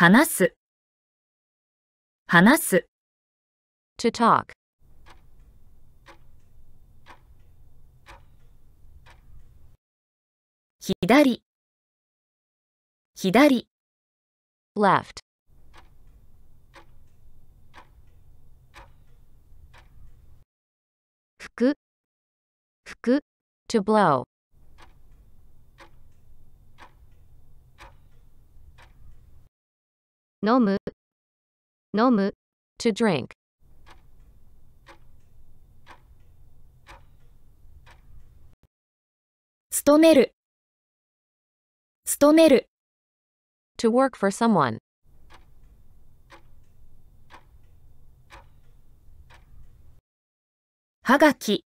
話す話す to talk 左左 left 服服 to blow Nomu. Nomu. To drink. Stomeru. Stomeru. To work for someone. hagaki,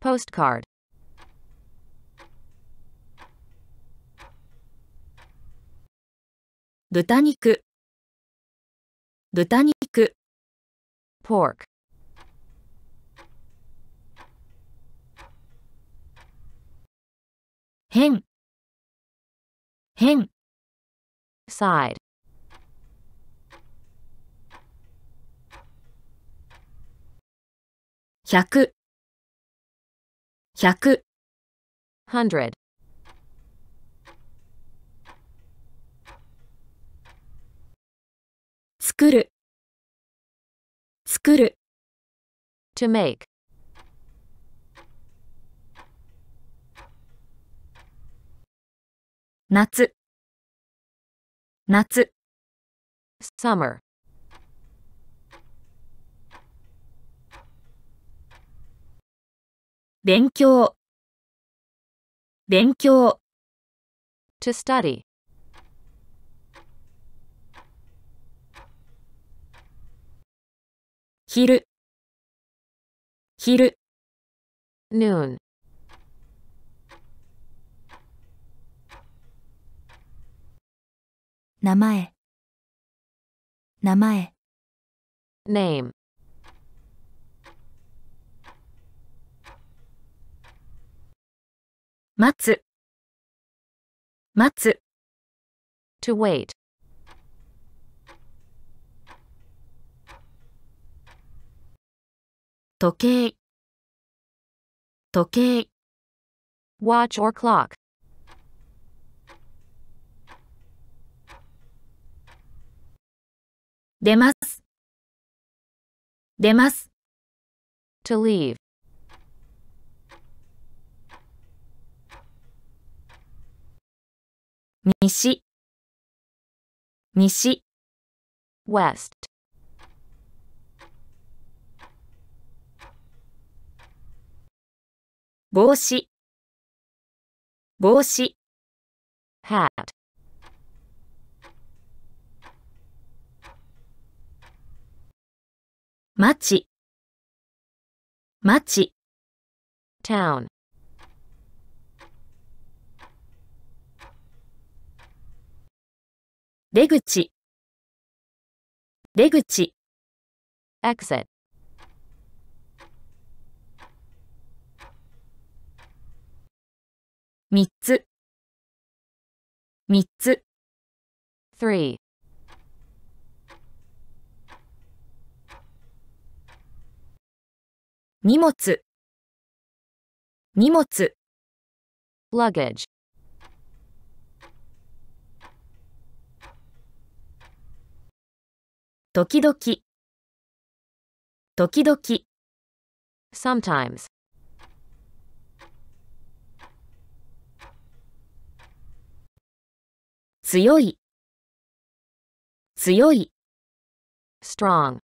postcard 豚肉豚肉 pork 変変 side 百百0 100 100作る作る to make 夏夏 summer 勉強勉強 to study 昼昼 noon 名前名前 name 待つ待つ to wait 時計時計 watch or clock 出ます。出ます。to leave 西西 west 帽子帽子 hat 町町 town 出口出口 exit 三つ三つ three, 荷物荷物 luggage, 時々時々 sometimes, 強い強い strong